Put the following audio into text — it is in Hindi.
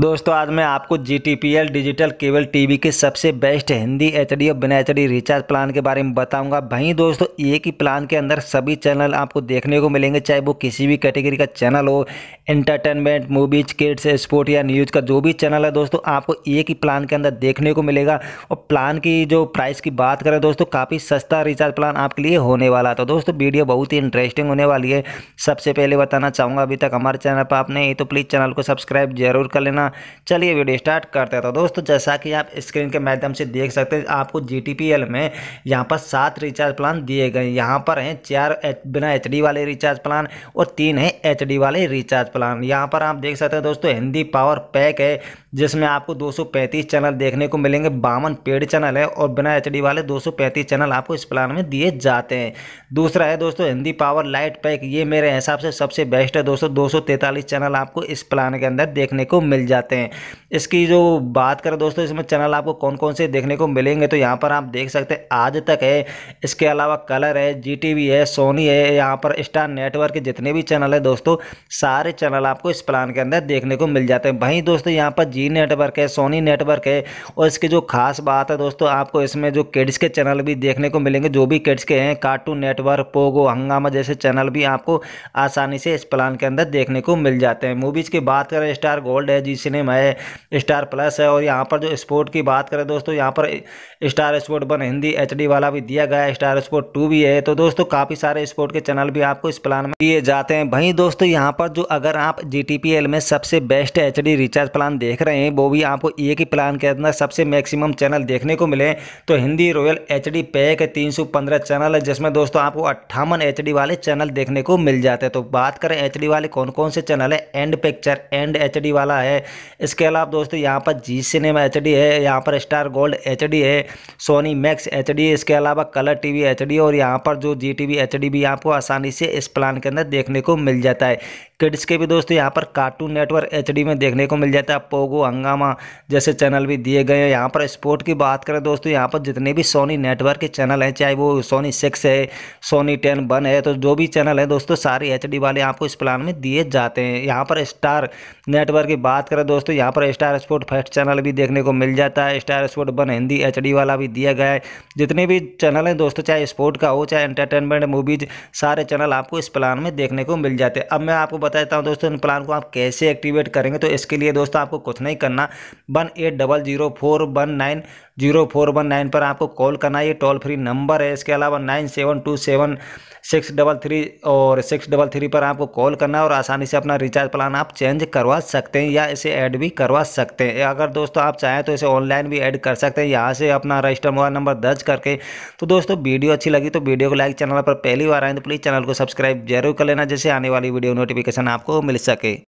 दोस्तों आज मैं आपको जी डिजिटल केबल टीवी के सबसे बेस्ट हिंदी एच और बिना एच रिचार्ज प्लान के बारे में बताऊंगा वहीं दोस्तों एक ही प्लान के अंदर सभी चैनल आपको देखने को मिलेंगे चाहे वो किसी भी कैटेगरी का चैनल हो एंटरटेनमेंट मूवीज किड्स स्पोर्ट या न्यूज़ का जो भी चैनल है दोस्तों आपको एक ही प्लान के अंदर देखने को मिलेगा और प्लान की जो प्राइस की बात करें दोस्तों काफ़ी सस्ता रिचार्ज प्लान आपके लिए होने वाला था दोस्तों वीडियो बहुत ही इंटरेस्टिंग होने वाली है सबसे पहले बताना चाहूँगा अभी तक हमारे चैनल पर आपने तो प्लीज़ चैनल को सब्सक्राइब जरूर कर लेना करना चलिए वीडियो स्टार्ट करते हैं तो दोस्तों जैसा कि आप स्क्रीन के माध्यम से देख सकते हैं आपको जी में यहाँ पर सात रिचार्ज प्लान दिए गए यहाँ पर हैं चार एच, बिना एच वाले रिचार्ज प्लान और तीन है एच वाले रिचार्ज प्लान यहाँ पर आप देख सकते हैं दोस्तों हिंदी पावर पैक है जिसमें आपको 235 चैनल देखने को मिलेंगे बावन पेड चैनल है और बिना एच वाले 235 चैनल आपको इस प्लान में दिए जाते हैं दूसरा है दोस्तों हिंदी पावर लाइट पैक ये मेरे हिसाब से सबसे बेस्ट है दोस्तों 243 चैनल आपको इस प्लान के अंदर देखने को मिल जाता जाते हैं इसकी जो बात करें दोस्तों इसमें चैनल आपको कौन कौन से देखने को मिलेंगे तो यहाँ पर आप देख सकते हैं आज तक है इसके अलावा कलर है जी है सोनी है यहाँ पर स्टार नेटवर्क के जितने भी चैनल है दोस्तों सारे चैनल आपको इस प्लान के अंदर देखने को मिल जाते हैं वहीं दोस्तों यहाँ पर जी नेटवर्क है सोनी नेटवर्क है और इसकी जो खास बात है दोस्तों आपको इसमें जो किड्स के चैनल भी देखने को मिलेंगे जो भी किड्स के हैं कार्टून नेटवर्क पोगो हंगामा जैसे चैनल भी आपको आसानी से इस प्लान के अंदर देखने को मिल जाते हैं मूवीज़ की बात करें स्टार गोल्ड है जी सिनेमा है स्टार प्लस है और यहाँ पर जो स्पोर्ट की बात करें दोस्तों यहाँ पर Star Sport one Hindi H वाला भी दिया गया है स्टार स्पोर्ट टू भी है तो दोस्तों काफ़ी सारे स्पोर्ट के चैनल भी आपको इस प्लान में दिए जाते हैं वहीं दोस्तों यहाँ पर जो अगर आप जी में सबसे बेस्ट एच रिचार्ज प्लान देख रहे हैं वो भी आपको एक ही प्लान के अंदर सबसे मैक्सिमम चैनल देखने को मिले तो Hindi royal H D pack तीन चैनल है जिसमें दोस्तों आपको अट्ठावन एच वाले चैनल देखने को मिल जाते हैं तो बात करें एच वाले कौन कौन से चैनल है एंड पिक्चर एंड एच वाला है इसके अलावा दोस्तों यहाँ पर जी सिनेमा एच है यहाँ पर स्टार गोल्ड एच है सोनी मैक्स एच है इसके अलावा कलर टी वी और यहाँ पर जो जी टी वी भी आपको आसानी से इस प्लान के अंदर देखने को मिल जाता है किड्स के भी दोस्तों यहाँ पर कार्टून नेटवर्क एच में देखने को मिल जाता है पोगो हंगामा जैसे चैनल भी दिए गए हैं यहाँ पर स्पोर्ट की बात करें दोस्तों यहाँ पर जितने भी सोनी नेटवर्क के चैनल हैं चाहे वो सोनी सिक्स है सोनी टेन वन है तो जो भी चैनल है दोस्तों सारे एच वाले आपको इस प्लान में दिए जाते हैं यहाँ पर स्टार नेटवर्क की बात करें दोस्तों यहाँ पर स्टार स्पोर्ट फर्स्ट चैनल भी देखने को मिल जाता है Star Sport one Hindi H वाला भी दिया गया है जितने भी चैनल हैं दोस्तों चाहे स्पोर्ट का हो चाहे एंटरटेनमेंट मूवीज सारे चैनल आपको इस प्लान में देखने को मिल जाते हैं अब मैं आपको बता देता हूँ दोस्तों इन प्लान को आप कैसे एक्टिवेट करेंगे तो इसके लिए दोस्तों आपको कुछ नहीं करना one eight double zero four one nine zero four one nine पर आपको कॉल करना है ये टोल फ्री नंबर है इसके अलावा nine seven two seven six double three और सिक्स डबल थ्री पर आपको कॉल करना है और आसानी से अपना रिचार्ज प्लान आप चेंज करवा सकते हैं या इसे ऐड भी करवा सकते हैं अगर दोस्तों आप चाहें तो इसे ऑनलाइन भी ऐड कर सकते हैं यहाँ से अपना रजिस्टर मोबाइल नंबर दर्ज करके तो दोस्तों वीडियो अच्छी लगी तो वीडियो को लाइक चैनल पर पहली बार आए तो प्लीज़ चैनल को सब्सक्राइब जरूर कर लेना जैसे आने वाली वीडियो नोटिफिकेशन आपको मिल सके